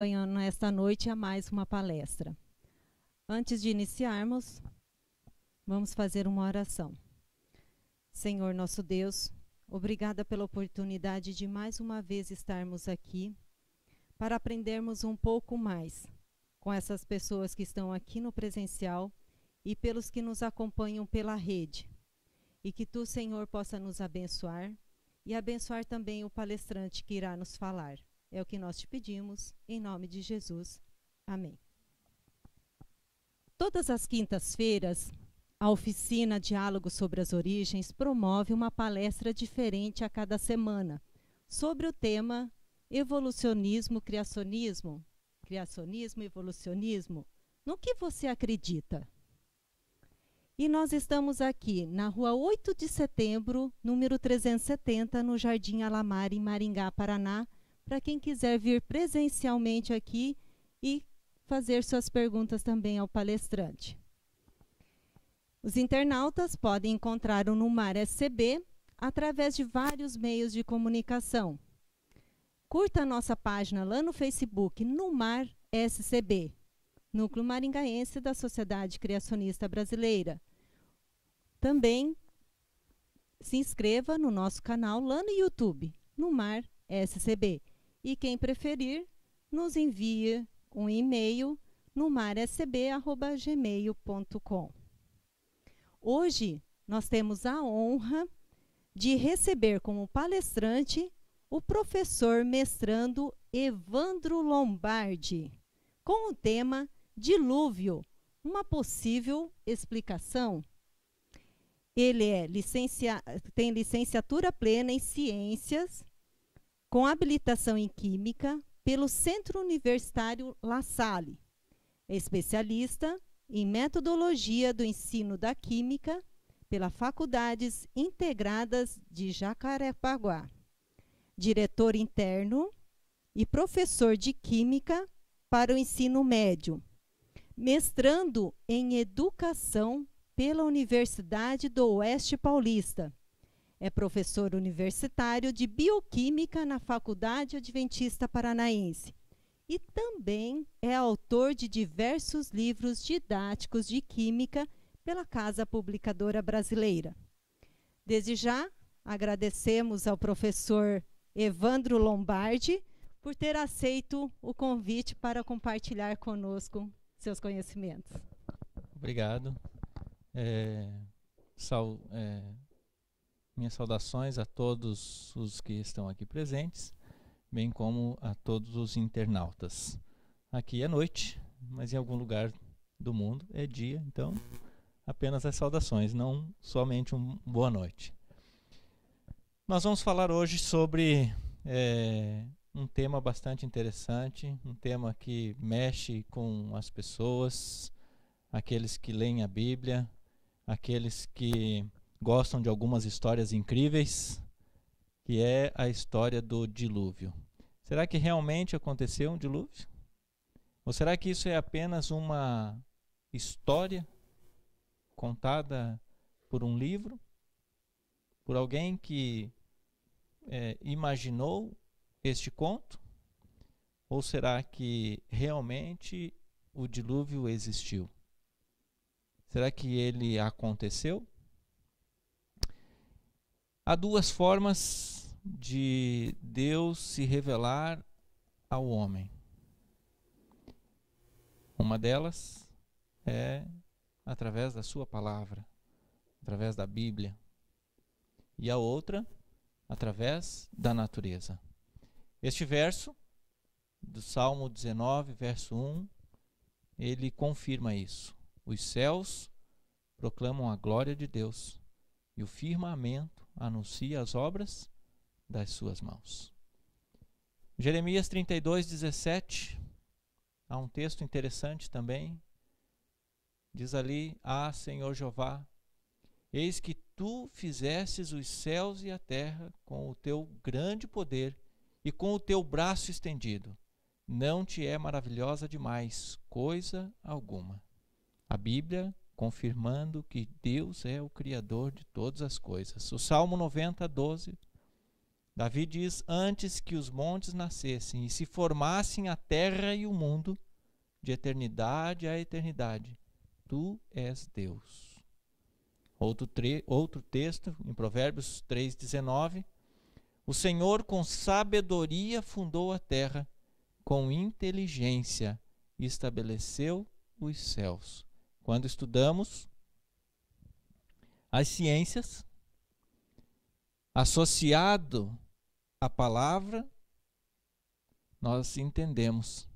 acompanhando esta noite a mais uma palestra. Antes de iniciarmos, vamos fazer uma oração. Senhor nosso Deus, obrigada pela oportunidade de mais uma vez estarmos aqui para aprendermos um pouco mais com essas pessoas que estão aqui no presencial e pelos que nos acompanham pela rede. E que tu, Senhor, possa nos abençoar e abençoar também o palestrante que irá nos falar. É o que nós te pedimos, em nome de Jesus. Amém. Todas as quintas-feiras, a oficina Diálogo sobre as Origens promove uma palestra diferente a cada semana sobre o tema evolucionismo, criacionismo, criacionismo, evolucionismo. No que você acredita? E nós estamos aqui na rua 8 de setembro, número 370, no Jardim Alamar, em Maringá, Paraná, para quem quiser vir presencialmente aqui e fazer suas perguntas também ao palestrante. Os internautas podem encontrar o Numar SCB através de vários meios de comunicação. Curta a nossa página lá no Facebook, Numar SCB, Núcleo Maringaense da Sociedade Criacionista Brasileira. Também se inscreva no nosso canal lá no YouTube, Numar SCB e quem preferir, nos envie um e-mail no marsb.gmail.com. Hoje nós temos a honra de receber como palestrante o professor mestrando Evandro Lombardi, com o tema Dilúvio, uma possível explicação. Ele é licencia... tem licenciatura plena em Ciências com habilitação em Química pelo Centro Universitário La Salle, especialista em Metodologia do Ensino da Química pela Faculdades Integradas de Jacarepaguá, diretor interno e professor de Química para o ensino médio, mestrando em Educação pela Universidade do Oeste Paulista é professor universitário de Bioquímica na Faculdade Adventista Paranaense e também é autor de diversos livros didáticos de Química pela Casa Publicadora Brasileira. Desde já, agradecemos ao professor Evandro Lombardi por ter aceito o convite para compartilhar conosco seus conhecimentos. Obrigado. É, sal, é, minhas saudações a todos os que estão aqui presentes, bem como a todos os internautas. Aqui é noite, mas em algum lugar do mundo é dia, então apenas as saudações, não somente uma boa noite. Nós vamos falar hoje sobre é, um tema bastante interessante, um tema que mexe com as pessoas, aqueles que leem a Bíblia, aqueles que gostam de algumas histórias incríveis, que é a história do dilúvio. Será que realmente aconteceu um dilúvio? Ou será que isso é apenas uma história contada por um livro? Por alguém que é, imaginou este conto? Ou será que realmente o dilúvio existiu? Será que ele aconteceu? Há duas formas de Deus se revelar ao homem. Uma delas é através da sua palavra, através da Bíblia. E a outra através da natureza. Este verso do Salmo 19, verso 1, ele confirma isso. Os céus proclamam a glória de Deus e o firmamento anuncia as obras das suas mãos. Jeremias 32, 17. Há um texto interessante também. Diz ali: Ah, Senhor Jeová, eis que tu fizestes os céus e a terra com o teu grande poder e com o teu braço estendido. Não te é maravilhosa demais coisa alguma. A Bíblia confirmando que Deus é o Criador de todas as coisas. O Salmo 90, 12. Davi diz: Antes que os montes nascessem e se formassem a terra e o mundo, de eternidade a eternidade, tu és Deus. Outro, outro texto, em Provérbios 3,19: O Senhor com sabedoria fundou a terra, com inteligência estabeleceu os céus. Quando estudamos as ciências, associado à palavra, nós entendemos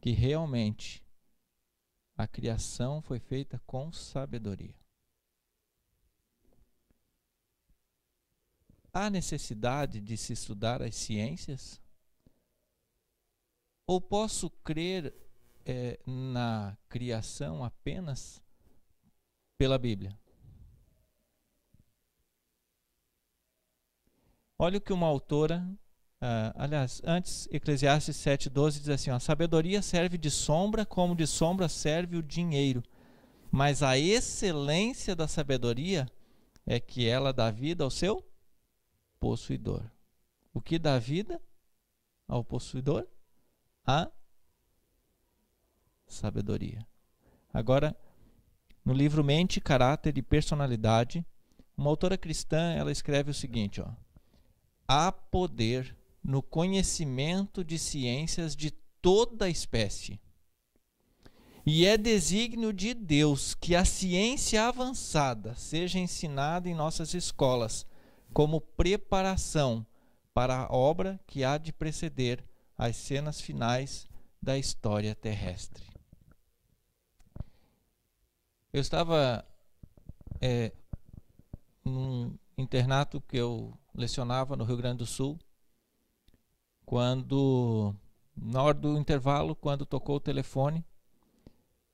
que realmente a criação foi feita com sabedoria. Há necessidade de se estudar as ciências? Ou posso crer é, na criação apenas pela Bíblia. Olha o que uma autora, ah, aliás, antes Eclesiastes 7,12 diz assim: ó, a sabedoria serve de sombra, como de sombra serve o dinheiro. Mas a excelência da sabedoria é que ela dá vida ao seu possuidor. O que dá vida ao possuidor? A sabedoria. Agora, no livro Mente, Caráter e Personalidade, uma autora cristã, ela escreve o seguinte, ó: Há poder no conhecimento de ciências de toda a espécie. E é desígnio de Deus que a ciência avançada seja ensinada em nossas escolas como preparação para a obra que há de preceder as cenas finais da história terrestre. Eu estava é, num internato que eu lecionava no Rio Grande do Sul, quando, na hora do intervalo, quando tocou o telefone,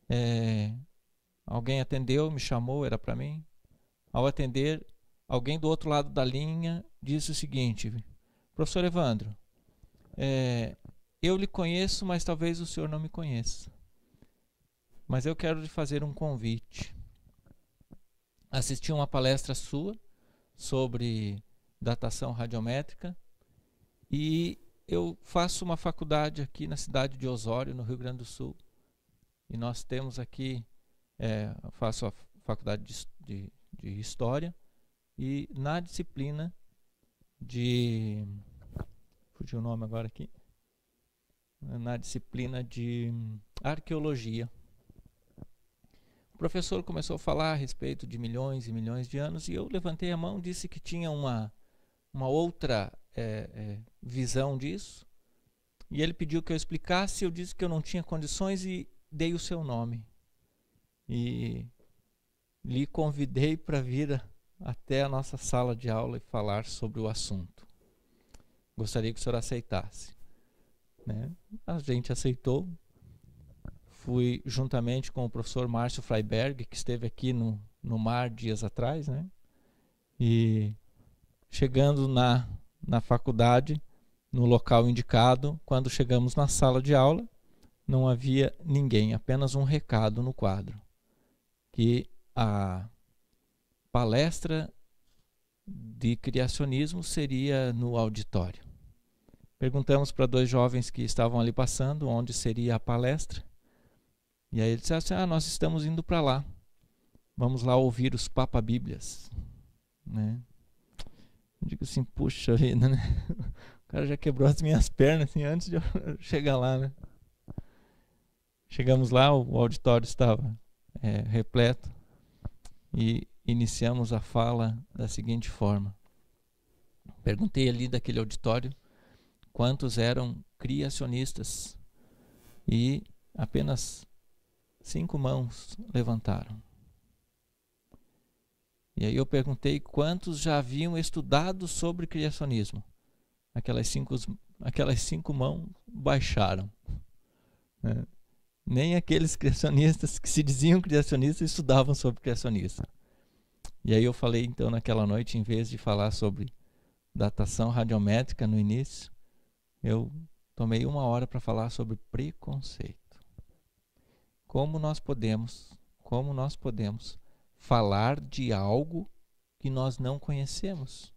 é, alguém atendeu, me chamou, era para mim. Ao atender, alguém do outro lado da linha disse o seguinte: Professor Evandro, é, eu lhe conheço, mas talvez o senhor não me conheça mas eu quero lhe fazer um convite. Assisti uma palestra sua sobre datação radiométrica e eu faço uma faculdade aqui na cidade de Osório, no Rio Grande do Sul, e nós temos aqui, é, faço a faculdade de, de, de História, e na disciplina de. Fugiu o nome agora aqui. Na disciplina de Arqueologia. O professor começou a falar a respeito de milhões e milhões de anos e eu levantei a mão, disse que tinha uma, uma outra é, é, visão disso. E ele pediu que eu explicasse, eu disse que eu não tinha condições e dei o seu nome. E lhe convidei para vir até a nossa sala de aula e falar sobre o assunto. Gostaria que o senhor aceitasse. Né? A gente aceitou, fui juntamente com o professor Márcio Freiberg, que esteve aqui no, no mar dias atrás, né? E chegando na, na faculdade, no local indicado, quando chegamos na sala de aula, não havia ninguém, apenas um recado no quadro, que a palestra de criacionismo seria no auditório. Perguntamos para dois jovens que estavam ali passando onde seria a palestra e aí ele disse assim: Ah, nós estamos indo para lá. Vamos lá ouvir os Papa Bíblias. Né? Eu digo assim: Puxa vida, né? O cara já quebrou as minhas pernas assim, antes de eu chegar lá, né? Chegamos lá, o auditório estava é, repleto e iniciamos a fala da seguinte forma. Perguntei ali daquele auditório quantos eram criacionistas e apenas Cinco mãos levantaram. E aí eu perguntei quantos já haviam estudado sobre criacionismo. Aquelas cinco, aquelas cinco mãos baixaram. Né? Nem aqueles criacionistas que se diziam criacionistas estudavam sobre criacionismo. E aí eu falei então naquela noite, em vez de falar sobre datação radiométrica no início, eu tomei uma hora para falar sobre preconceito. Como nós podemos, como nós podemos falar de algo que nós não conhecemos?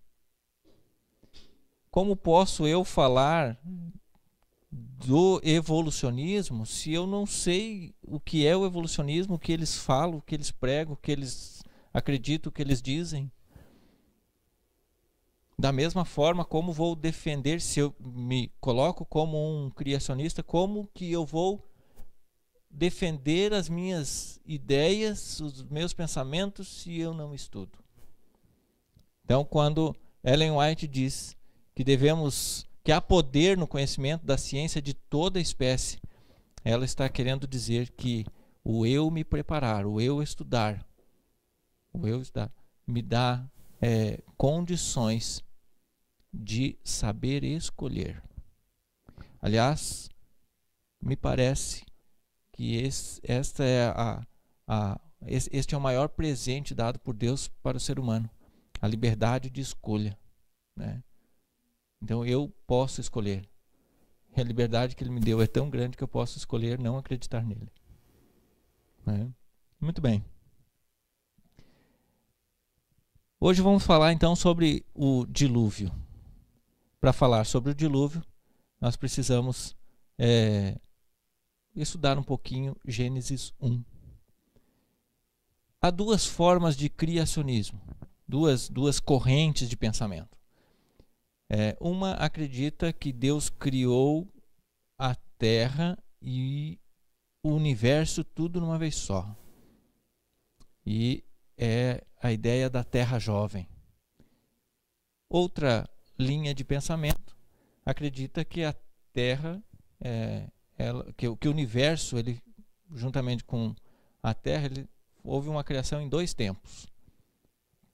Como posso eu falar do evolucionismo se eu não sei o que é o evolucionismo, o que eles falam, o que eles pregam, o que eles acreditam, o que eles dizem? Da mesma forma, como vou defender se eu me coloco como um criacionista, como que eu vou defender as minhas ideias, os meus pensamentos, se eu não estudo? Então, quando Ellen White diz que devemos que há poder no conhecimento da ciência de toda espécie, ela está querendo dizer que o eu me preparar, o eu estudar, o eu estudar, me dá é, condições de saber escolher. Aliás, me parece que esse, esta é a, a, este é o maior presente dado por Deus para o ser humano, a liberdade de escolha. Né? Então eu posso escolher. A liberdade que Ele me deu é tão grande que eu posso escolher não acreditar nele. Né? Muito bem. Hoje vamos falar então sobre o dilúvio. Para falar sobre o dilúvio, nós precisamos é, estudar um pouquinho Gênesis 1. Há duas formas de criacionismo, duas, duas correntes de pensamento. É, uma acredita que Deus criou a Terra e o universo tudo numa vez só. E é a ideia da Terra jovem. Outra linha de pensamento acredita que a Terra é, ela, que, que o universo, ele, juntamente com a Terra, ele, houve uma criação em dois tempos.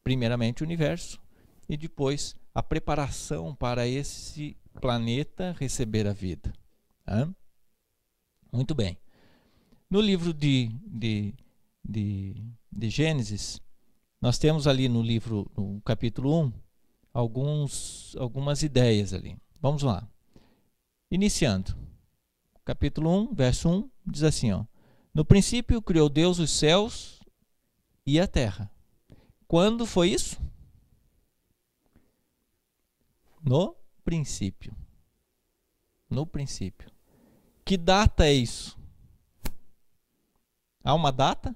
Primeiramente o universo e depois a preparação para esse planeta receber a vida. Muito bem. No livro de, de, de, de Gênesis, nós temos ali no livro, no capítulo 1, alguns, algumas ideias ali. Vamos lá. Iniciando capítulo 1, verso 1, diz assim: ó, No princípio criou Deus os céus e a terra. Quando foi isso? No princípio. No princípio. Que data é isso? Há uma data?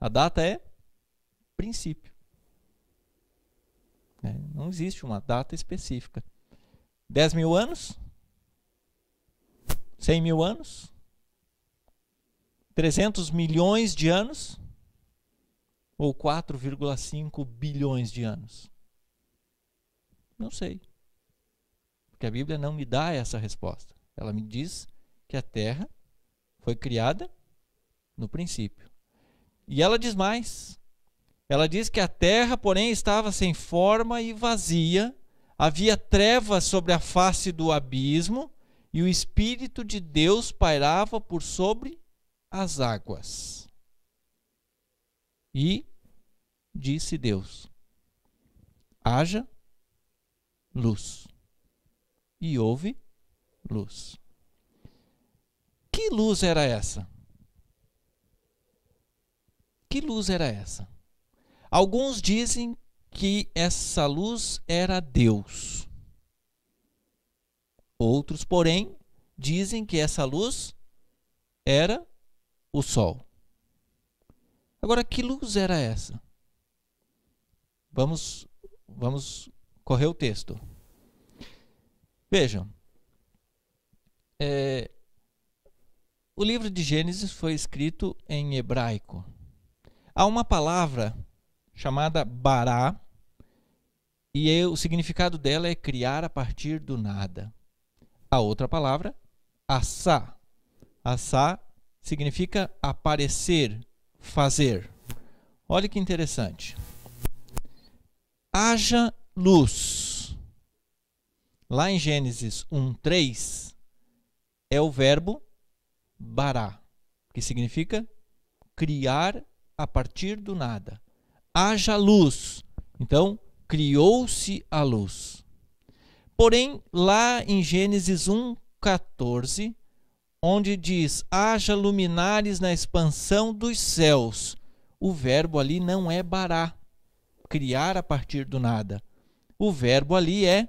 A data é princípio. É, não existe uma data específica. 10 mil anos? 100 mil anos? 300 milhões de anos? Ou 4,5 bilhões de anos? Não sei. Porque a Bíblia não me dá essa resposta. Ela me diz que a Terra foi criada no princípio. E ela diz mais. Ela diz que a terra, porém, estava sem forma e vazia, havia trevas sobre a face do abismo, e o Espírito de Deus pairava por sobre as águas. E disse Deus: haja luz. E houve luz. Que luz era essa? Que luz era essa? Alguns dizem que essa luz era Deus. Outros, porém, dizem que essa luz era o sol. Agora, que luz era essa? Vamos, vamos correr o texto. Vejam, é, o livro de Gênesis foi escrito em hebraico. Há uma palavra chamada bará, e é, o significado dela é criar a partir do nada a outra palavra, assá. Assá significa aparecer, fazer. Olha que interessante. Haja luz. Lá em Gênesis 3, é o verbo bará, que significa criar a partir do nada. Haja luz. Então, criou-se a luz. Porém, lá em Gênesis 1,14, onde diz: haja luminares na expansão dos céus, o verbo ali não é bará, criar a partir do nada. O verbo ali é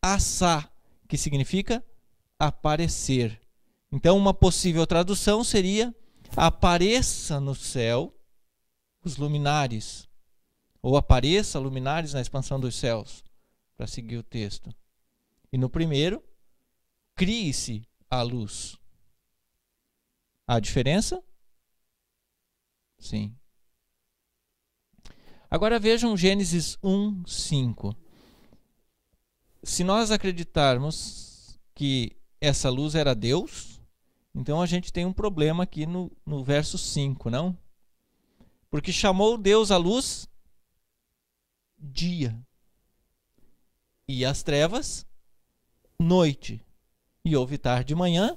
assar, que significa aparecer. Então, uma possível tradução seria: apareça no céu os luminares, ou apareça luminares na expansão dos céus, para seguir o texto. E no primeiro, crie-se a luz. Há diferença? Sim. Agora vejam Gênesis 1, 5. Se nós acreditarmos que essa luz era Deus, então a gente tem um problema aqui no, no verso 5, não? Porque chamou Deus a luz dia e as trevas noite e houve tarde e manhã,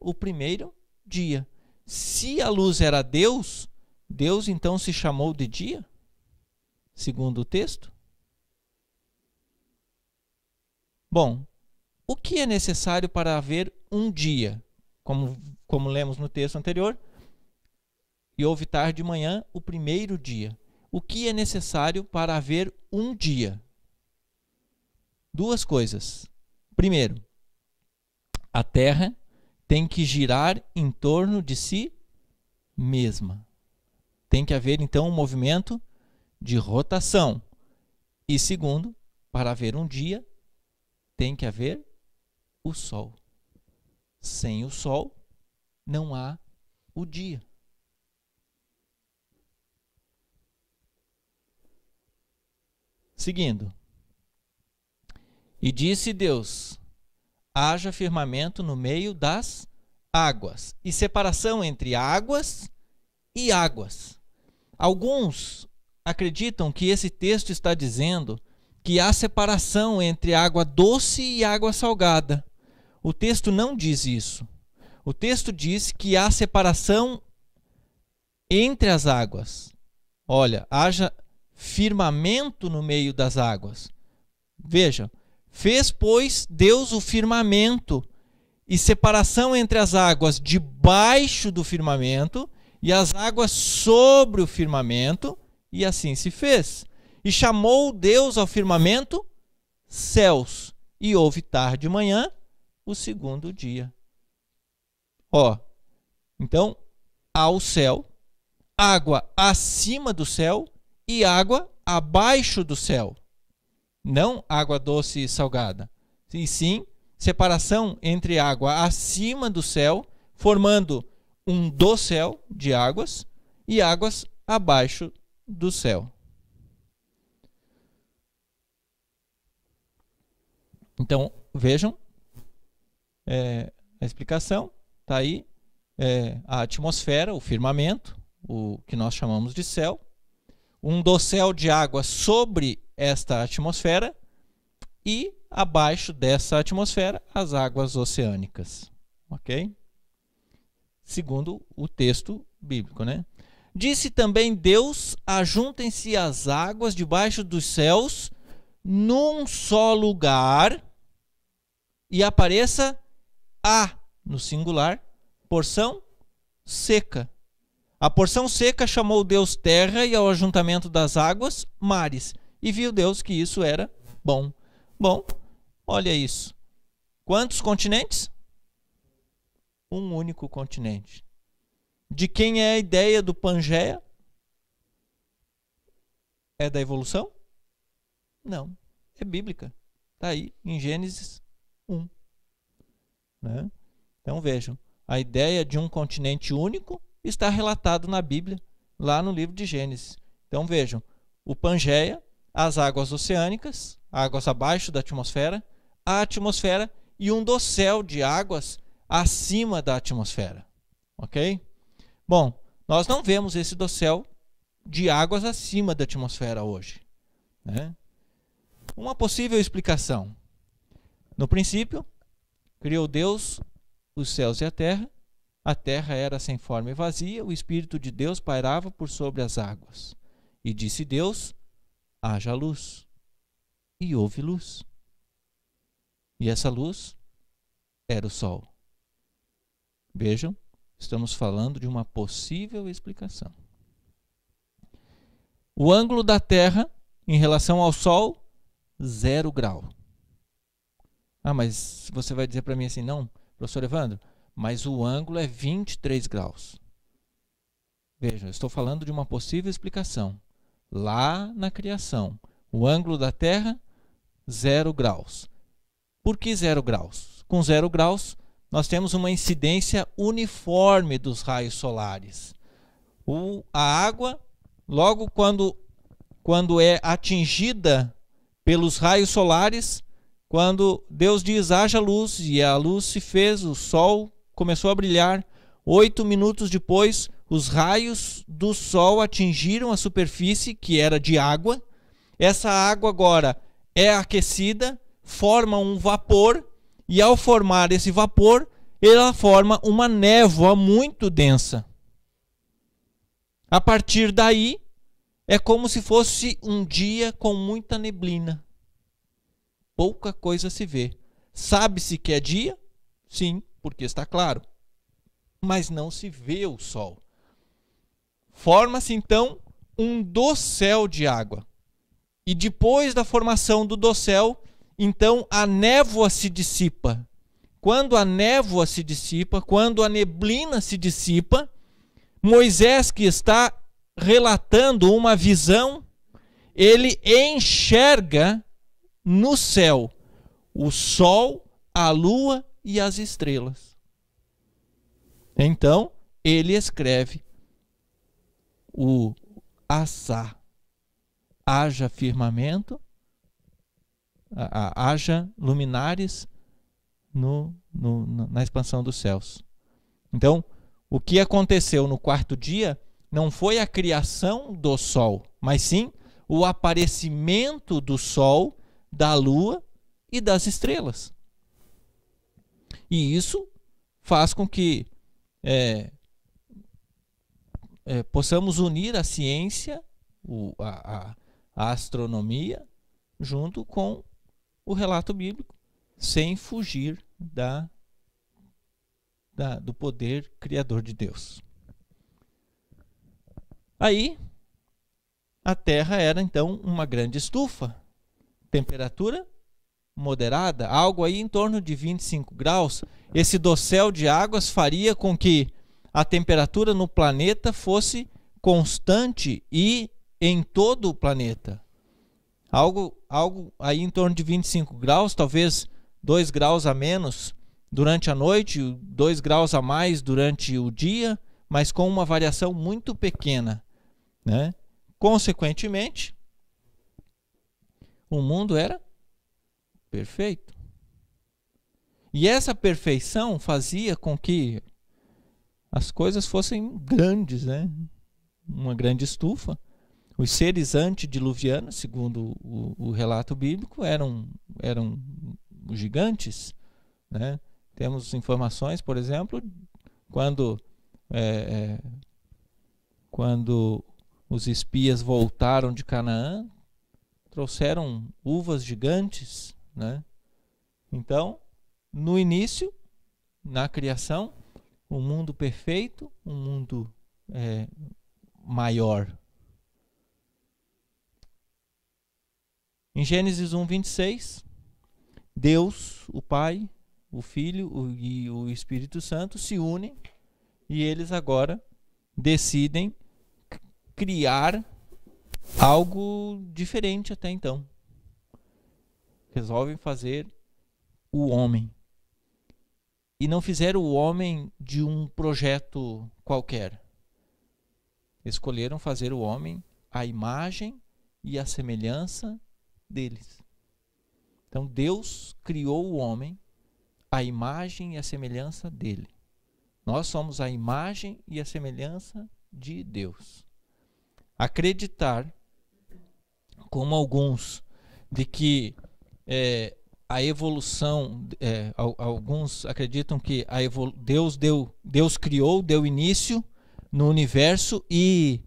o primeiro dia. Se a luz era Deus, Deus então se chamou de dia? Segundo o texto? Bom, o que é necessário para haver um dia? Como, como lemos no texto anterior, e houve tarde e manhã, o primeiro dia. O que é necessário para haver um dia? Duas coisas. Primeiro, a Terra tem que girar em torno de si mesma. Tem que haver então um movimento de rotação. E segundo, para haver um dia, tem que haver o sol. Sem o sol, não há o dia. Seguindo, e disse Deus: haja firmamento no meio das águas, e separação entre águas e águas. Alguns acreditam que esse texto está dizendo que há separação entre água doce e água salgada. O texto não diz isso. O texto diz que há separação entre as águas. Olha, haja firmamento no meio das águas. Veja, Fez, pois, Deus o firmamento e separação entre as águas debaixo do firmamento e as águas sobre o firmamento, e assim se fez. E chamou Deus ao firmamento céus, e houve tarde e manhã o segundo dia. Ó, então ao céu, água acima do céu e água abaixo do céu não água doce e salgada, e sim separação entre água acima do céu, formando um do céu de águas e águas abaixo do céu. Então, vejam é, a explicação. Está aí é, a atmosfera, o firmamento, o que nós chamamos de céu. Um céu de água sobre esta atmosfera e abaixo dessa atmosfera as águas oceânicas, ok? Segundo o texto bíblico, né? Disse também Deus: ajuntem-se as águas debaixo dos céus num só lugar e apareça a no singular porção seca. A porção seca chamou Deus terra e ao ajuntamento das águas mares e viu Deus que isso era bom. Bom, olha isso. Quantos continentes? Um único continente. De quem é a ideia do Pangeia? É da evolução? Não. É bíblica. Está aí em Gênesis 1. Né? Então vejam, a ideia de um continente único está relatado na Bíblia, lá no livro de Gênesis. Então vejam, o Pangeia as águas oceânicas, águas abaixo da atmosfera, a atmosfera e um dossel de águas acima da atmosfera. Ok? Bom, nós não vemos esse dossel de águas acima da atmosfera hoje. Né? Uma possível explicação. No princípio, criou Deus os céus e a terra. A terra era sem forma e vazia, o Espírito de Deus pairava por sobre as águas. E disse Deus: haja luz. E houve luz. E essa luz era o Sol. Vejam, estamos falando de uma possível explicação. O ângulo da Terra em relação ao Sol, zero grau. Ah, mas você vai dizer para mim assim, não, professor Evandro, mas o ângulo é 23 graus. Veja, estou falando de uma possível explicação lá na criação. O ângulo da Terra, zero graus. Por que zero graus? Com zero graus, nós temos uma incidência uniforme dos raios solares. O, a água, logo quando, quando é atingida pelos raios solares, quando Deus diz haja luz e a luz se fez, o sol começou a brilhar. Oito minutos depois, os raios do sol atingiram a superfície, que era de água. Essa água agora é aquecida, forma um vapor, e ao formar esse vapor, ela forma uma névoa muito densa. A partir daí, é como se fosse um dia com muita neblina. Pouca coisa se vê. Sabe-se que é dia? Sim, porque está claro. Mas não se vê o sol. Forma-se então um dossel de água. E depois da formação do dossel, então a névoa se dissipa. Quando a névoa se dissipa, quando a neblina se dissipa, Moisés, que está relatando uma visão, ele enxerga no céu o sol, a lua e as estrelas. Então, ele escreve o assar. Haja firmamento, haja luminares no, no, na expansão dos céus. Então, o que aconteceu no quarto dia não foi a criação do sol, mas sim o aparecimento do sol, da lua e das estrelas. E isso faz com que é, é, possamos unir a ciência, o, a, a, astronomia, junto com o relato bíblico, sem fugir da, da, do poder criador de Deus. Aí, a Terra era então uma grande estufa, temperatura moderada, algo aí em torno de 25 graus. Esse dossel de águas faria com que a temperatura no planeta fosse constante e em todo o planeta. Algo, algo aí em torno de 25 graus, talvez 2 graus a menos durante a noite, 2 graus a mais durante o dia, mas com uma variação muito pequena. Né? Consequentemente, o mundo era perfeito. E essa perfeição fazia com que as coisas fossem grandes, né? Uma grande estufa. Os seres antediluvianos, segundo o, o relato bíblico, eram, eram gigantes, né? Temos informações, por exemplo, quando é, é, quando os espias voltaram de Canaã, trouxeram uvas gigantes, né? Então, no início, na criação, um mundo perfeito, um mundo é, maior. Em Gênesis 1, 26, Deus, o Pai, o Filho e o Espírito Santo se unem e eles agora decidem criar algo diferente até então. Resolvem fazer o homem e não fizeram o homem de um projeto qualquer. Escolheram fazer o homem à imagem e à semelhança deles. Então Deus criou o homem à imagem e à semelhança dele. Nós somos a imagem e a semelhança de Deus. Acreditar, como alguns, de que é, a evolução, é, alguns acreditam que evol, Deus deu, Deus criou, deu início no universo e,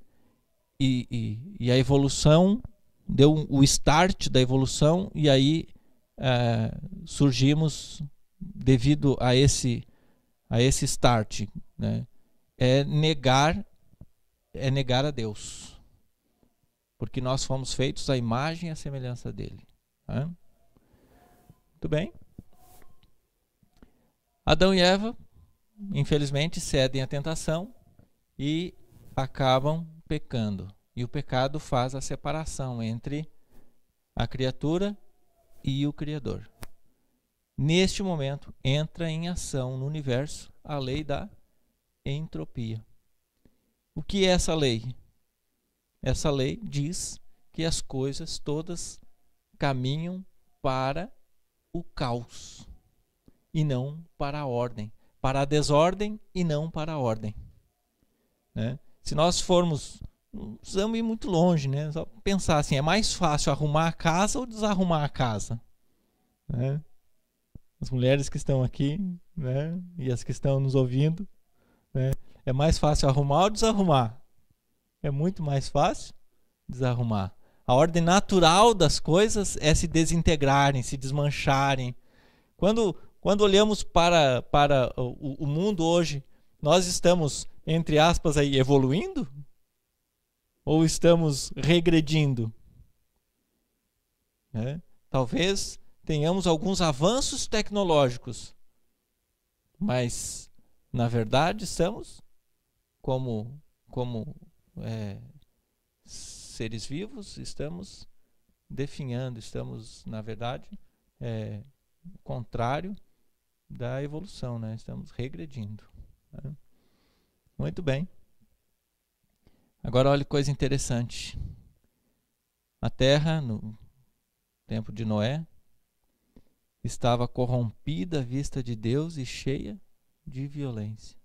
e, e, e a evolução deu o start da evolução e aí é, surgimos devido a esse a esse start, né? É negar é negar a Deus, porque nós fomos feitos à imagem e à semelhança dele. Né? Tudo bem? Adão e Eva, infelizmente, cedem à tentação e acabam pecando. E o pecado faz a separação entre a criatura e o Criador. Neste momento, entra em ação no universo a lei da entropia. O que é essa lei? Essa lei diz que as coisas todas caminham para o caos e não para a ordem, para a desordem e não para a ordem. Né? Se nós formos, não precisamos ir muito longe, né? Só pensar assim, é mais fácil arrumar a casa ou desarrumar a casa, né? As mulheres que estão aqui, né? E as que estão nos ouvindo, né? É mais fácil arrumar ou desarrumar? É muito mais fácil desarrumar. A ordem natural das coisas é se desintegrarem, se desmancharem. Quando, quando olhamos para, para o, o mundo hoje, nós estamos, entre aspas, aí, evoluindo? Ou estamos regredindo? Né? Talvez tenhamos alguns avanços tecnológicos, mas, na verdade, estamos, como, como é, seres vivos, estamos definhando, estamos, na verdade, é, contrário da evolução, né? estamos regredindo. Né? Muito bem. Agora olha que coisa interessante. A terra, no tempo de Noé, estava corrompida à vista de Deus e cheia de violência.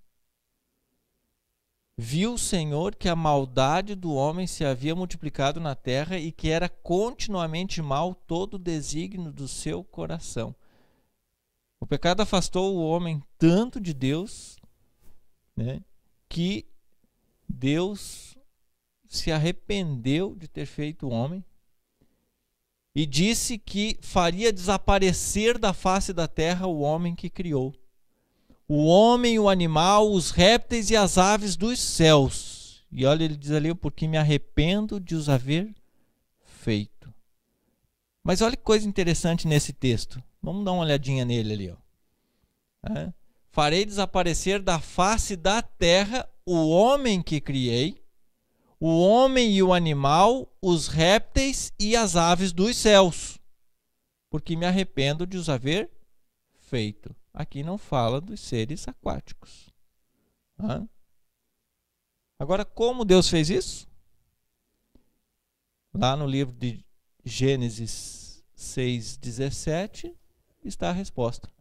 Viu o Senhor que a maldade do homem se havia multiplicado na terra e que era continuamente mal todo o desígnio do seu coração. O pecado afastou o homem tanto de Deus né, que Deus se arrependeu de ter feito o homem e disse que faria desaparecer da face da terra o homem que criou o homem, o animal, os répteis e as aves dos céus. E olha, ele diz ali, porque me arrependo de os haver feito. Mas olha que coisa interessante nesse texto. Vamos dar uma olhadinha nele ali. Ó. É. Farei desaparecer da face da terra o homem que criei, o homem e o animal, os répteis e as aves dos céus, porque me arrependo de os haver feito aqui não fala dos seres aquáticos. Hã? Agora, como Deus fez isso? Lá no livro de Gênesis 6,17 está a resposta.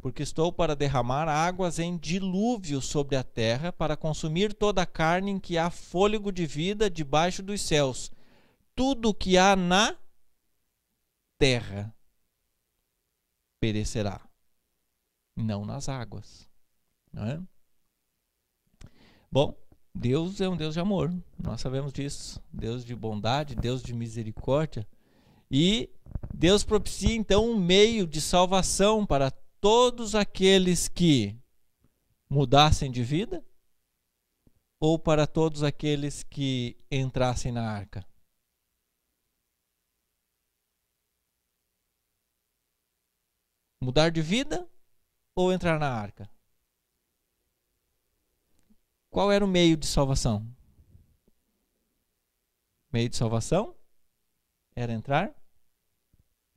Porque estou para derramar águas em dilúvio sobre a terra, para consumir toda a carne em que há fôlego de vida debaixo dos céus, tudo que há na terra perecerá não nas águas. Né? Bom, Deus é um Deus de amor, nós sabemos disso. Deus de bondade, Deus de misericórdia. E Deus propicia então um meio de salvação para todos aqueles que mudassem de vida ou para todos aqueles que entrassem na arca? Mudar de vida ou entrar na arca? Qual era o meio de salvação? Meio de salvação era entrar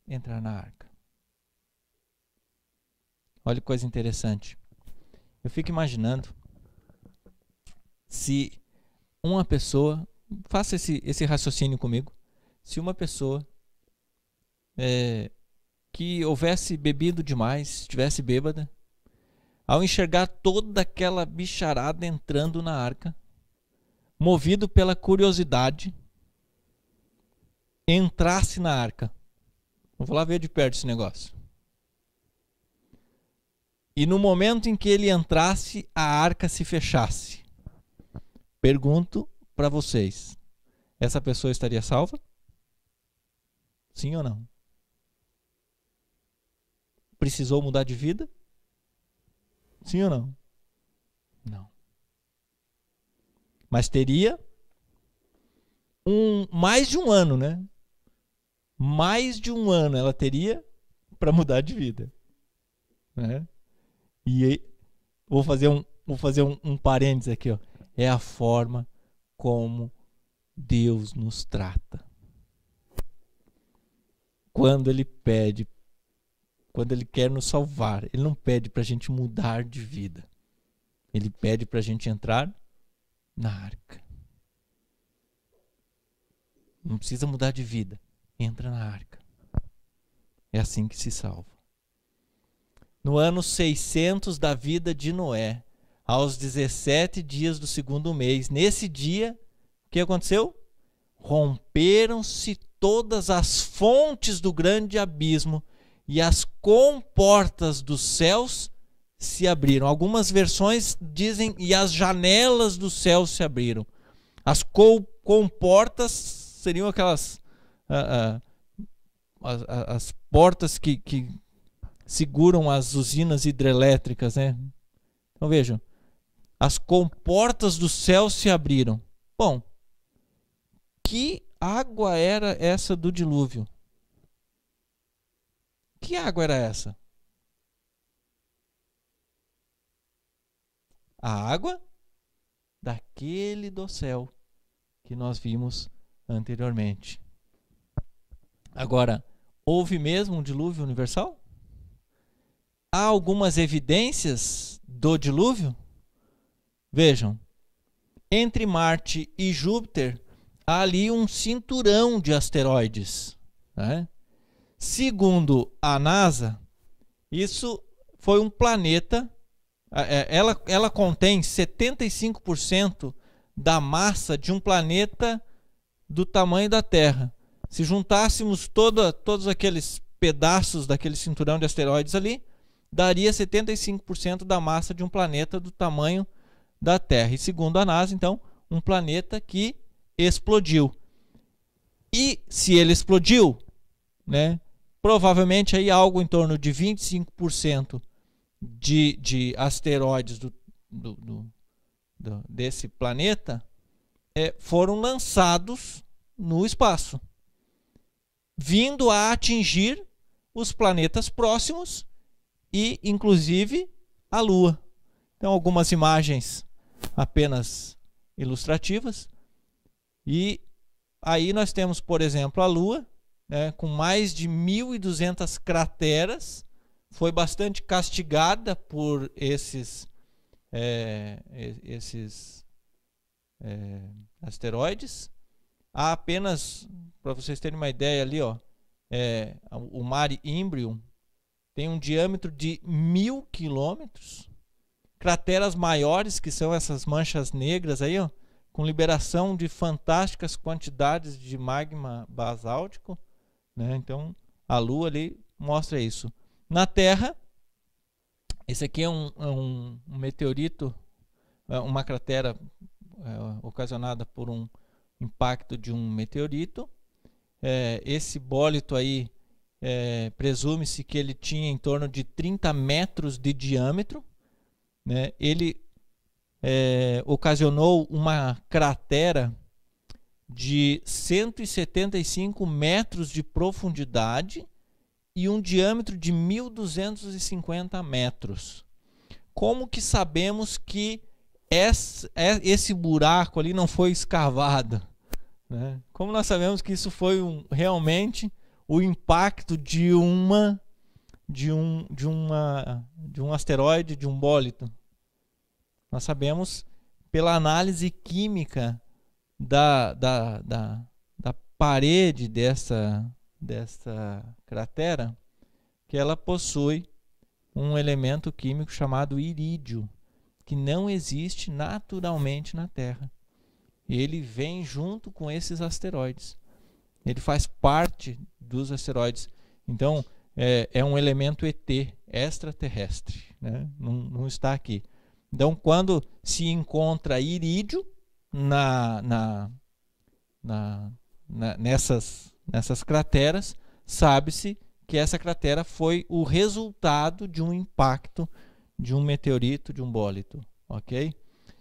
entrar na arca. Olha que coisa interessante. Eu fico imaginando se uma pessoa, faça esse, esse raciocínio comigo, se uma pessoa é, que houvesse bebido demais, estivesse bêbada, ao enxergar toda aquela bicharada entrando na arca, movido pela curiosidade, entrasse na arca. Vou lá ver de perto esse negócio. E no momento em que ele entrasse, a arca se fechasse. Pergunto para vocês: essa pessoa estaria salva? Sim ou não? precisou mudar de vida? Sim ou não? Não. Mas teria um mais de um ano, né? Mais de um ano ela teria para mudar de vida, né? E aí, vou fazer um vou fazer um, um parênteses aqui, ó. É a forma como Deus nos trata. Quando ele pede quando Ele quer nos salvar. Ele não pede para a gente mudar de vida. Ele pede para a gente entrar na arca. Não precisa mudar de vida. Entra na arca. É assim que se salva. No ano 600 da vida de Noé, aos 17 dias do segundo mês, nesse dia, o que aconteceu? Romperam-se todas as fontes do grande abismo e as comportas dos céus se abriram. Algumas versões dizem e as janelas dos céus se abriram. As co comportas seriam aquelas ah, ah, as, as, portas que, que seguram as usinas hidrelétricas, né? Então vejam, as comportas do céu se abriram. Bom, que água era essa do dilúvio? Que água era essa? A água daquele céu que nós vimos anteriormente. Agora, houve mesmo um dilúvio universal? Há algumas evidências do dilúvio? Vejam, entre Marte e Júpiter há ali um cinturão de asteroides. Né? Segundo a NASA, isso foi um planeta. É, ela, ela contém 75% da massa de um planeta do tamanho da Terra. Se juntássemos toda, todos aqueles pedaços daquele cinturão de asteroides ali, daria 75% da massa de um planeta do tamanho da Terra. E segundo a NASA, então, um planeta que explodiu. E se ele explodiu, né, provavelmente aí algo em torno de 25% de, de asteroides do, do, do, do desse planeta é, foram lançados no espaço, vindo a atingir os planetas próximos e, inclusive, a Lua. Então, algumas imagens apenas ilustrativas. E aí nós temos, por exemplo, a Lua, né, com mais de 1.200 crateras, foi bastante castigada por esses, é, esses é, asteroides. Há apenas, para vocês terem uma ideia ali, ó, é, o Mare Imbrium tem um diâmetro de mil quilômetros. Crateras maiores, que são essas manchas negras aí, ó, com liberação de fantásticas quantidades de magma basáltico. Né? Então, a Lua ali mostra isso. Na Terra, esse aqui é um, é um meteorito, é uma cratera é, ocasionada por um impacto de um meteorito. É, esse bólito aí, é, presume-se que ele tinha em torno de 30 metros de diâmetro. Né? Ele é, ocasionou uma cratera de 175 metros de profundidade e um diâmetro de 1.250 metros. Como que sabemos que esse, buraco ali não foi escavado? Né? Como nós sabemos que isso foi um, realmente o impacto de uma de um de uma de um asteroide de um bólito? Nós sabemos pela análise química da, da, da, da parede dessa, dessa cratera que ela possui um elemento químico chamado irídio, que não existe naturalmente na Terra. Ele vem junto com esses asteroides. Ele faz parte dos asteroides. Então, é, é um elemento ET, extraterrestre. Né? Não, não está aqui. Então, quando se encontra irídio, na, na, na, na nessas, nessas crateras, sabe-se que essa cratera foi o resultado de um impacto de um meteorito, de um bólito, ok?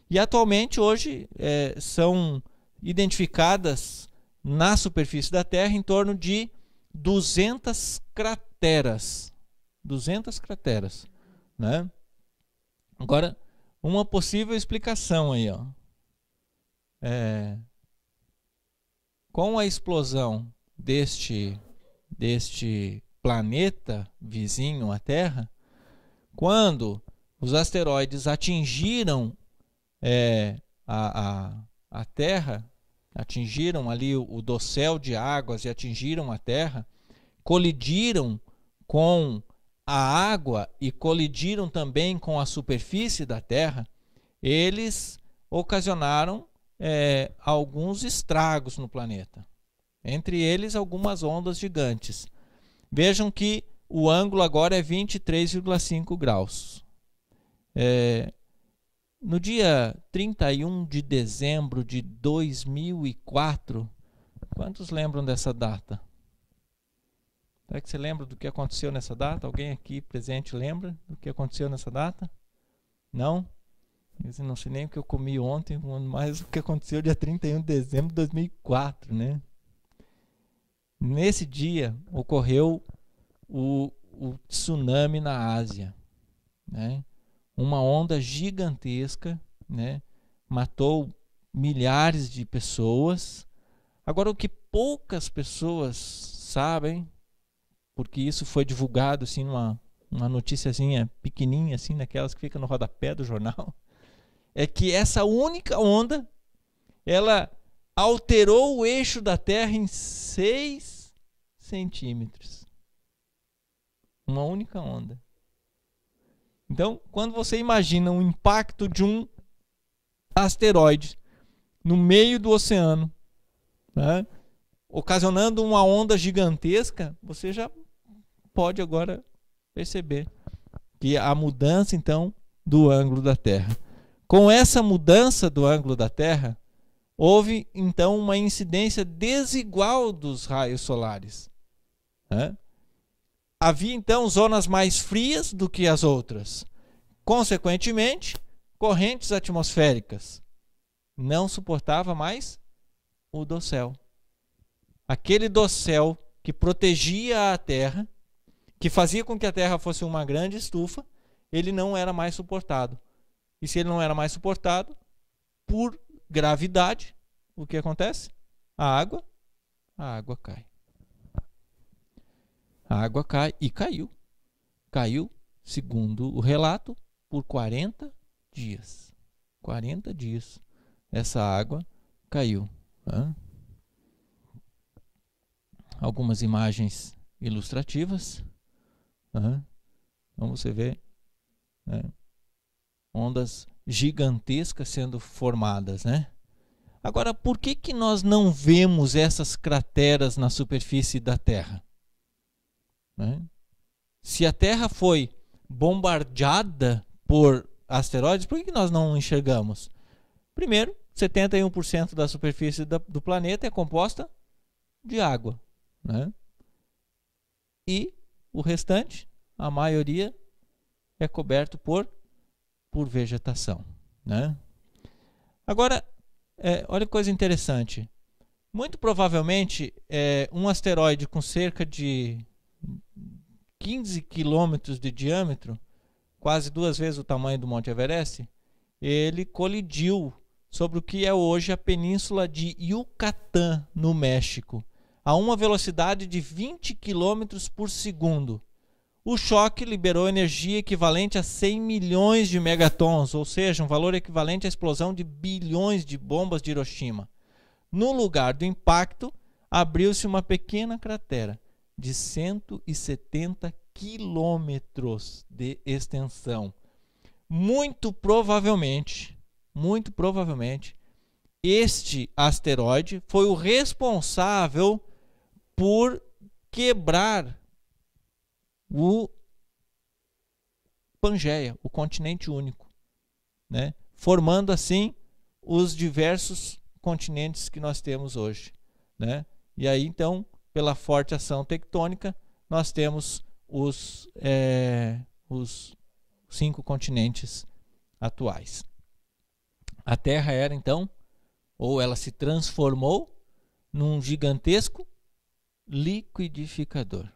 E atualmente hoje é, são identificadas na superfície da Terra em torno de 200 crateras, 200 crateras, né? Agora, uma possível explicação aí, ó. É, com a explosão deste, deste planeta vizinho à Terra, quando os asteroides atingiram é, a, a, a, Terra, atingiram ali o, o dossel de águas e atingiram a Terra, colidiram com a água e colidiram também com a superfície da Terra, eles ocasionaram é, alguns estragos no planeta, entre eles algumas ondas gigantes. Vejam que o ângulo agora é 23,5 graus. É, no dia 31 de dezembro de 2004, quantos lembram dessa data? Será que você lembra do que aconteceu nessa data? Alguém aqui presente lembra do que aconteceu nessa data? Não? Eu não sei nem o que eu comi ontem, mas o que aconteceu dia 31 de dezembro de 2004, né? Nesse dia ocorreu o, o tsunami na Ásia, né? Uma onda gigantesca, né? Matou milhares de pessoas. Agora o que poucas pessoas sabem, porque isso foi divulgado assim numa uma noticiazinha pequenininha assim, naquelas que fica no rodapé do jornal é que essa única onda ela alterou o eixo da Terra em 6 centímetros. Uma única onda. Então, quando você imagina o impacto de um asteroide no meio do oceano, né, ocasionando uma onda gigantesca, você já pode agora perceber que a mudança então do ângulo da Terra. Com essa mudança do ângulo da Terra, houve então uma incidência desigual dos raios solares. Né? Havia então zonas mais frias do que as outras. Consequentemente, correntes atmosféricas não suportava mais o dossel. Aquele dossel que protegia a Terra, que fazia com que a Terra fosse uma grande estufa, ele não era mais suportado. E se ele não era mais suportado, por gravidade, o que acontece? A água, a água cai. A água cai e caiu. Caiu, segundo o relato, por 40 dias. 40 dias essa água caiu. Né? Algumas imagens ilustrativas. Né? Então você vê né? ondas gigantescas sendo formadas, né? Agora, por que, que nós não vemos essas crateras na superfície da Terra? Né? Se a Terra foi bombardeada por asteroides, por que, que nós não enxergamos? Primeiro, 71% da superfície da, do planeta é composta de água. Né? E o restante, a maioria, é coberto por por vegetação. Né? Agora, é, olha que coisa interessante. Muito provavelmente, é, um asteroide com cerca de 15 quilômetros de diâmetro, quase duas vezes o tamanho do Monte Everest, ele colidiu sobre o que é hoje a península de Yucatán, no México, a uma velocidade de 20 quilômetros por segundo o choque liberou energia equivalente a 100 milhões de megatons, ou seja, um valor equivalente à explosão de bilhões de bombas de Hiroshima. No lugar do impacto, abriu-se uma pequena cratera de 170 quilômetros de extensão. Muito provavelmente, muito provavelmente, este asteroide foi o responsável por quebrar o Pangeia, o continente único, né? formando assim os diversos continentes que nós temos hoje. Né? E aí, então, pela forte ação tectônica, nós temos os, é, os cinco continentes atuais. A Terra era, então, ou ela se transformou num gigantesco liquidificador.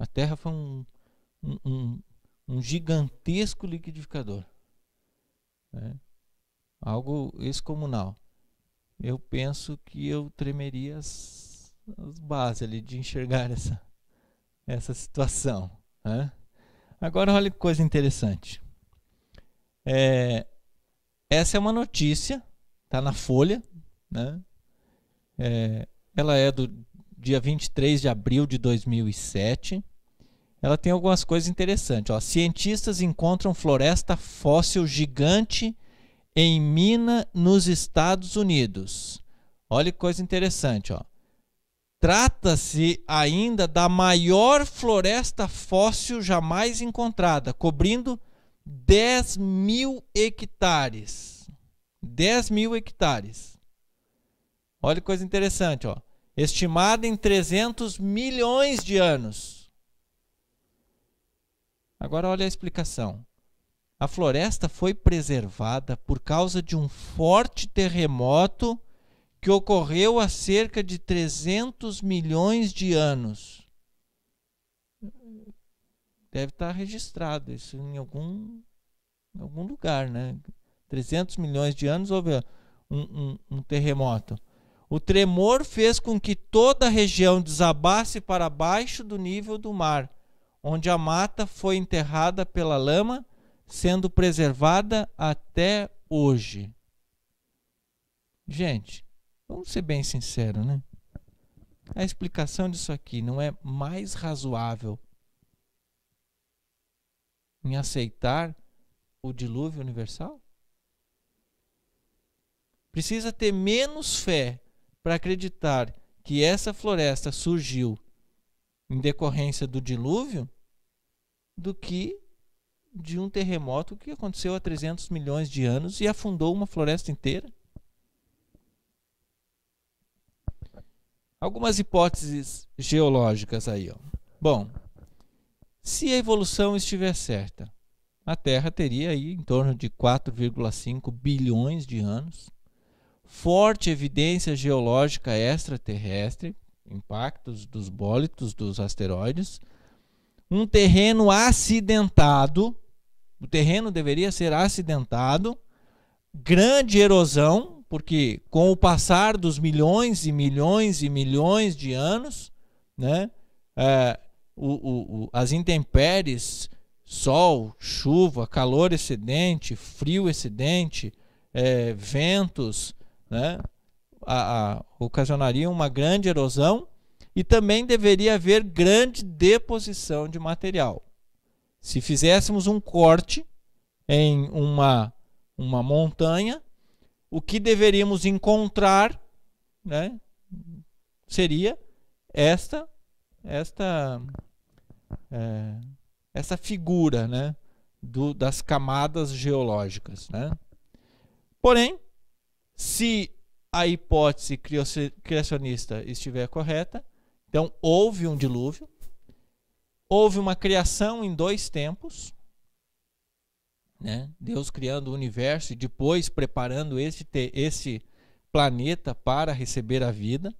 A Terra foi um, um, um, um gigantesco liquidificador. Né? Algo excomunal. Eu penso que eu tremeria as, as bases ali de enxergar essa, essa situação. Né? Agora, olha que coisa interessante. É, essa é uma notícia, está na Folha. Né? É, ela é do dia 23 de abril de 2007 ela tem algumas coisas interessantes. Ó. Cientistas encontram floresta fóssil gigante em mina nos Estados Unidos. Olha que coisa interessante. Trata-se ainda da maior floresta fóssil jamais encontrada, cobrindo 10 mil hectares. 10 mil hectares. Olha que coisa interessante. Ó. Estimada em 300 milhões de anos. Agora olha a explicação. A floresta foi preservada por causa de um forte terremoto que ocorreu há cerca de 300 milhões de anos. Deve estar registrado isso em algum, em algum lugar, né? 300 milhões de anos houve um, um, um terremoto. O tremor fez com que toda a região desabasse para baixo do nível do mar onde a mata foi enterrada pela lama, sendo preservada até hoje. Gente, vamos ser bem sinceros, né? A explicação disso aqui não é mais razoável em aceitar o dilúvio universal? Precisa ter menos fé para acreditar que essa floresta surgiu em decorrência do dilúvio do que de um terremoto que aconteceu há 300 milhões de anos e afundou uma floresta inteira. Algumas hipóteses geológicas aí. Ó. Bom, se a evolução estiver certa, a Terra teria aí em torno de 4,5 bilhões de anos. Forte evidência geológica extraterrestre impactos dos bólitos, dos asteroides, um terreno acidentado, o terreno deveria ser acidentado, grande erosão, porque com o passar dos milhões e milhões e milhões de anos, né, é, o, o, o, as intempéries, sol, chuva, calor excedente, frio excedente, é, ventos, né, a, a, ocasionaria uma grande erosão e também deveria haver grande deposição de material. Se fizéssemos um corte em uma, uma montanha, o que deveríamos encontrar né, seria esta esta é, essa figura né, do, das camadas geológicas. Né? Porém, se a hipótese criacionista estiver correta, então houve um dilúvio, houve uma criação em dois tempos, né? Deus criando o universo e depois preparando esse, esse planeta para receber a vida.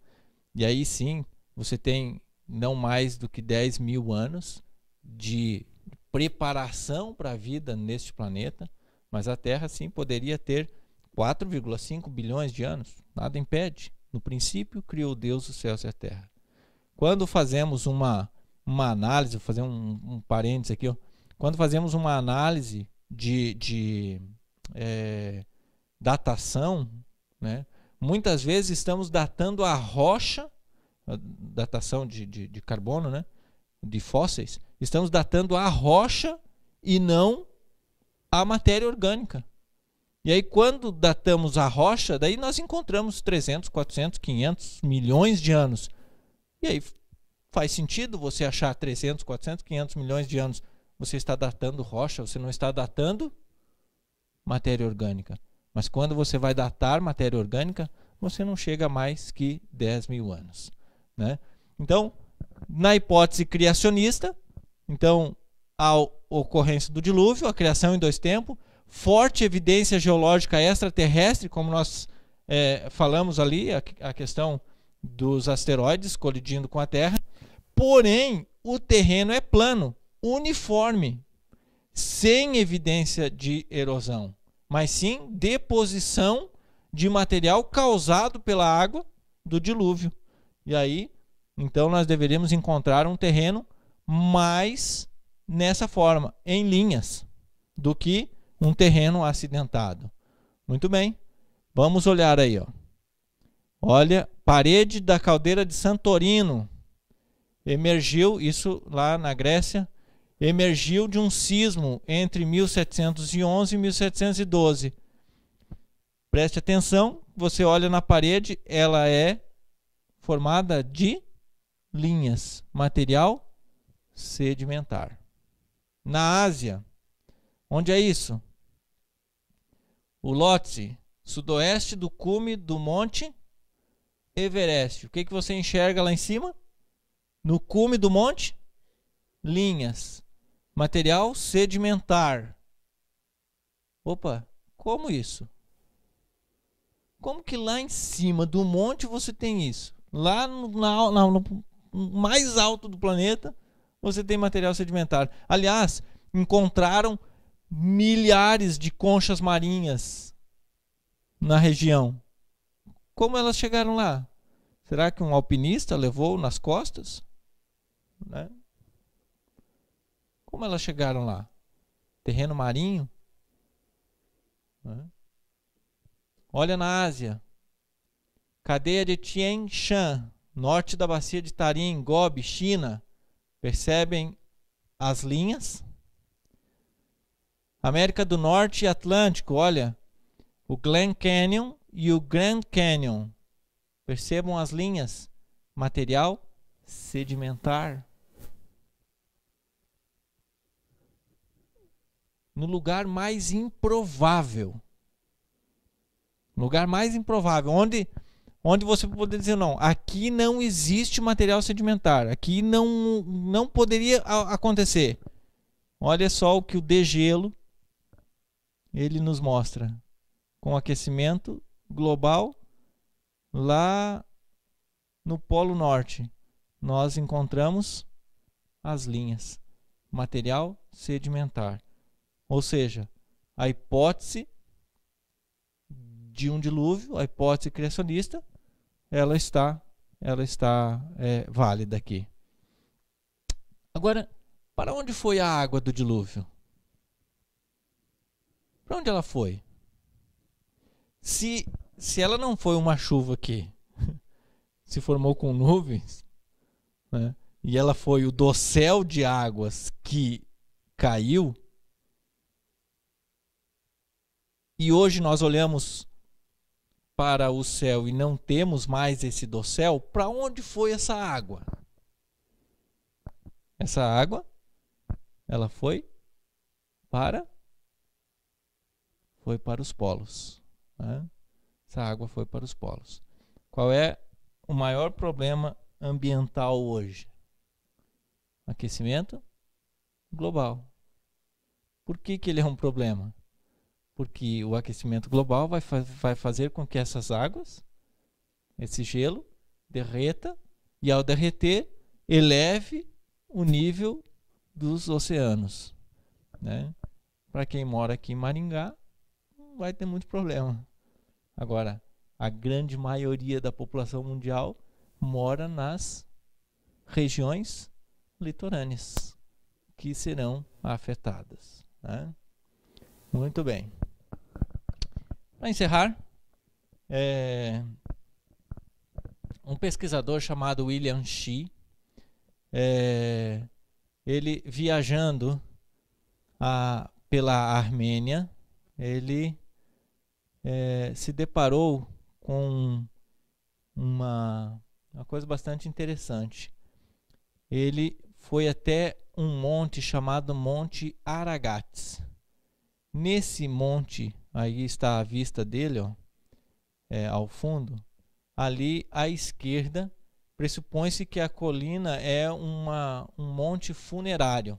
E aí sim, você tem não mais do que 10 mil anos de preparação para a vida neste planeta, mas a Terra sim poderia ter 4,5 bilhões de anos. Nada impede. No princípio, criou Deus os céus e a terra. Quando fazemos uma, uma análise, vou fazer um, um parênteses aqui, ó. quando fazemos uma análise de, de é, datação, né? muitas vezes estamos datando a rocha, a datação de, de, de carbono, né? de fósseis, estamos datando a rocha e não a matéria orgânica. E aí, quando datamos a rocha, daí nós encontramos 300, 400, 500 milhões de anos. E aí, faz sentido você achar 300, 400, 500 milhões de anos. Você está datando rocha, você não está datando matéria orgânica. Mas quando você vai datar matéria orgânica, você não chega a mais que 10 mil anos. Né? Então, na hipótese criacionista, então, a ocorrência do dilúvio, a criação em dois tempos, forte evidência geológica extraterrestre, como nós é, falamos ali, a, a questão dos asteroides colidindo com a Terra. Porém, o terreno é plano, uniforme, sem evidência de erosão, mas sim deposição de material causado pela água do dilúvio. E aí, então, nós deveríamos encontrar um terreno mais nessa forma, em linhas, do que um terreno acidentado. Muito bem, vamos olhar aí. Ó. Olha, parede da caldeira de Santorino emergiu, isso lá na Grécia, emergiu de um sismo entre 1711 e 1712. Preste atenção, você olha na parede, ela é formada de linhas, material sedimentar. Na Ásia, onde é isso? o lote sudoeste do cume do Monte Everest. O que, que você enxerga lá em cima? No cume do monte? Linhas. Material sedimentar. Opa, como isso? Como que lá em cima do monte você tem isso? Lá no, na, na, no mais alto do planeta você tem material sedimentar. Aliás, encontraram milhares de conchas marinhas na região. Como elas chegaram lá? Será que um alpinista levou nas costas? Né? Como elas chegaram lá? Terreno marinho? Né? Olha na Ásia. Cadeia de Tien Shan, norte da bacia de Tarim, Gobi, China. Percebem as linhas? América do Norte e Atlântico, olha, o Glen Canyon e o Grand Canyon. Percebam as linhas: material sedimentar. No lugar mais improvável. Lugar mais improvável, onde onde você poder dizer não, aqui não existe material sedimentar, aqui não não poderia acontecer. Olha só o que o degelo ele nos mostra com aquecimento global lá no Polo Norte. Nós encontramos as linhas material sedimentar, ou seja, a hipótese de um dilúvio, a hipótese criacionista, ela está, ela está é, válida aqui. Agora, para onde foi a água do dilúvio? Para onde ela foi? Se, se ela não foi uma chuva que se formou com nuvens, né? e ela foi o dossel de águas que caiu, e hoje nós olhamos para o céu e não temos mais esse dossel, para onde foi essa água? Essa água, ela foi para foi para os polos. Né? Essa água foi para os polos. Qual é o maior problema ambiental hoje? Aquecimento global. Por que, que ele é um problema? Porque o aquecimento global vai, fa vai fazer com que essas águas, esse gelo, derreta e, ao derreter, eleve o nível dos oceanos. Né? Para quem mora aqui em Maringá, vai ter muito problema. Agora, a grande maioria da população mundial mora nas regiões litorâneas que serão afetadas. Né? Muito bem. Para encerrar, é, um pesquisador chamado William Shi, é, ele viajando a, pela Armênia, ele é, se deparou com uma, uma coisa bastante interessante. Ele foi até um monte chamado Monte Aragats. Nesse monte, aí está a vista dele, ó, é, ao fundo, ali à esquerda, pressupõe-se que a colina é uma, um monte funerário.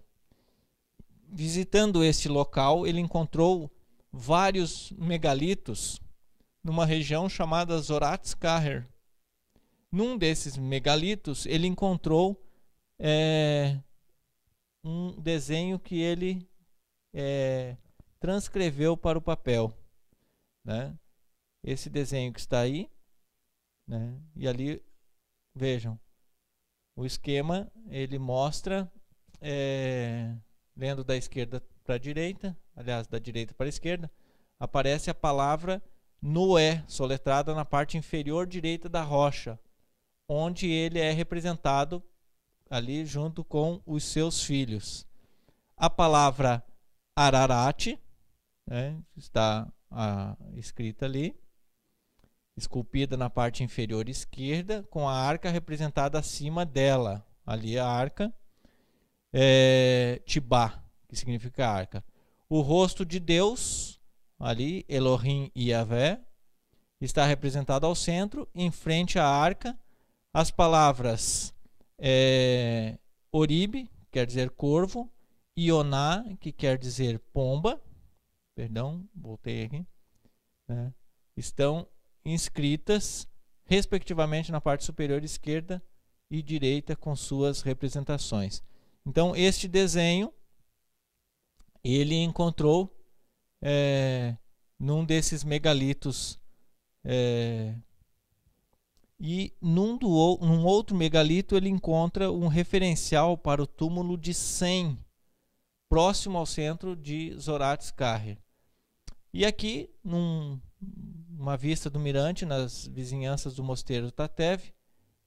Visitando este local, ele encontrou vários megalitos numa região chamada Zoratskaher. Num desses megalitos, ele encontrou é, um desenho que ele é, transcreveu para o papel. Né? Esse desenho que está aí, né? e ali, vejam, o esquema ele mostra, é, lendo da esquerda para a direita, aliás, da direita para a esquerda, aparece a palavra Noé, soletrada na parte inferior direita da rocha, onde ele é representado ali junto com os seus filhos. A palavra Ararat né, está a, ah, escrita ali, esculpida na parte inferior esquerda, com a arca representada acima dela. Ali a arca é, Tibá, que significa arca o rosto de Deus, ali, Elohim e Yahvé, está representado ao centro, em frente à arca. As palavras é, Oribe, quer dizer corvo, e oná que quer dizer pomba, perdão, voltei aqui, né, estão inscritas, respectivamente, na parte superior esquerda e direita, com suas representações. Então, este desenho ele encontrou é, num desses megalitos é, e num, do, num outro megalito ele encontra um referencial para o túmulo de Sem, próximo ao centro de Zoratzkacher. E aqui, num, numa vista do mirante, nas vizinhanças do mosteiro Tatev,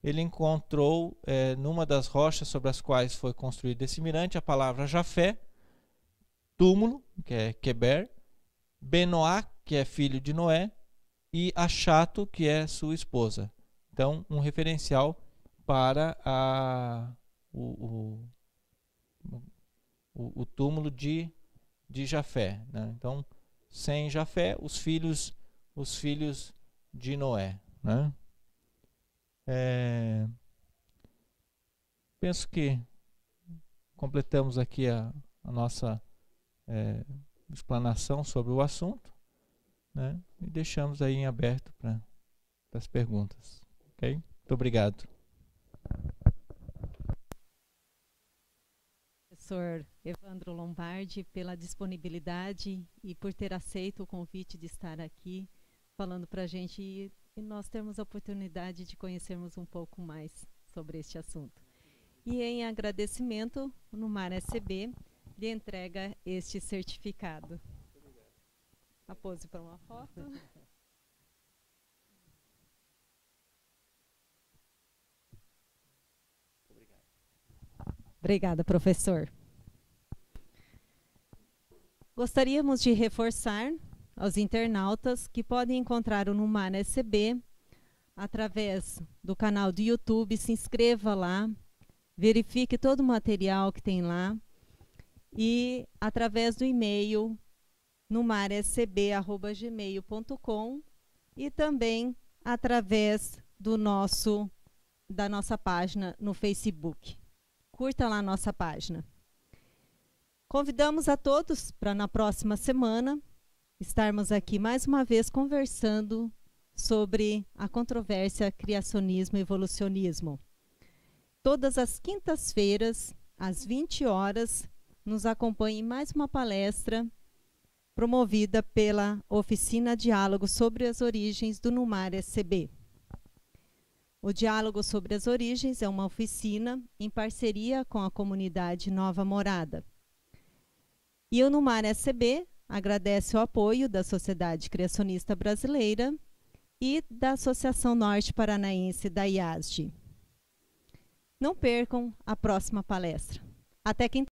ele encontrou, é, numa das rochas sobre as quais foi construído esse mirante, a palavra Jafé, Túmulo, que é Queber, Benoá, que é filho de Noé, e Achato, que é sua esposa. Então, um referencial para a, o, o, o, túmulo de, de Jafé. Né? Então, sem Jafé, os filhos, os filhos de Noé. Né? É, penso que completamos aqui a, a nossa é, explanação sobre o assunto, né? E deixamos aí em aberto para as perguntas, ok? Muito obrigado. Professor Evandro Lombardi, pela disponibilidade e por ter aceito o convite de estar aqui falando para a gente e, e nós temos a oportunidade de conhecermos um pouco mais sobre este assunto. E em agradecimento, no Mar SB, lhe entrega este certificado. A pose para uma foto. Obrigada, professor. Gostaríamos de reforçar aos internautas que podem encontrar o Numan SB através do canal do YouTube. Se inscreva lá, verifique todo o material que tem lá e através do e-mail numarscb@gmail.com e também através do nosso da nossa página no Facebook. Curta lá a nossa página. Convidamos a todos para na próxima semana estarmos aqui mais uma vez conversando sobre a controvérsia criacionismo evolucionismo. Todas as quintas-feiras, às 20 horas, nos acompanhe em mais uma palestra promovida pela Oficina Diálogo sobre as Origens do Numar SCB. O Diálogo sobre as Origens é uma oficina em parceria com a comunidade Nova Morada. E o Numar SCB agradece o apoio da Sociedade Criacionista Brasileira e da Associação Norte Paranaense da IASD. Não percam a próxima palestra. Até quinta